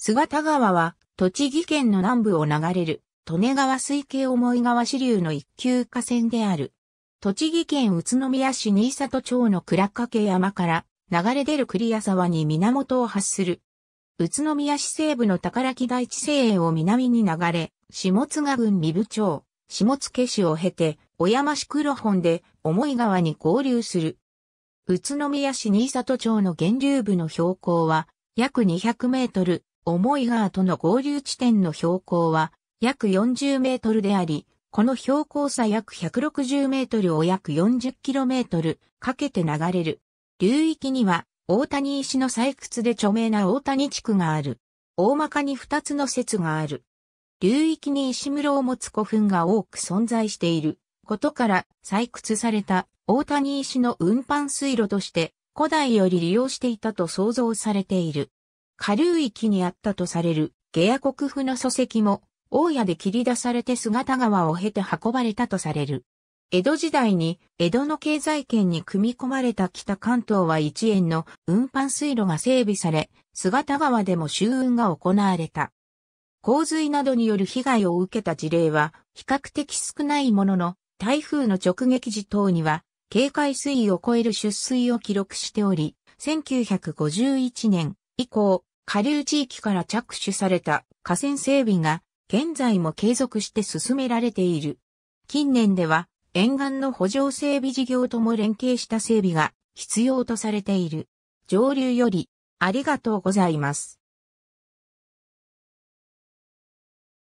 菅田川は、栃木県の南部を流れる、利根川水系思い川支流の一級河川である。栃木県宇都宮市新里町の倉掛山から流れ出る栗屋沢に源を発する。宇都宮市西部の宝木大地西へを南に流れ、下津賀郡三部町、下津家市を経て、小山市黒本で思い川に合流する。宇都宮市新里町の源流部の標高は約200メートル、重い川との合流地点の標高は約40メートルであり、この標高差約160メートルを約40キロメートルかけて流れる。流域には大谷石の採掘で著名な大谷地区がある。大まかに二つの説がある。流域に石室を持つ古墳が多く存在していることから採掘された大谷石の運搬水路として古代より利用していたと想像されている。下流域にあったとされる下野国府の礎石も、大屋で切り出されて姿川を経て運ばれたとされる。江戸時代に江戸の経済圏に組み込まれた北関東は一円の運搬水路が整備され、姿川でも周運が行われた。洪水などによる被害を受けた事例は比較的少ないものの、台風の直撃時等には警戒水位を超える出水を記録しており、1951年以降、下流地域から着手された河川整備が現在も継続して進められている。近年では沿岸の補助整備事業とも連携した整備が必要とされている。上流よりありがとうございます。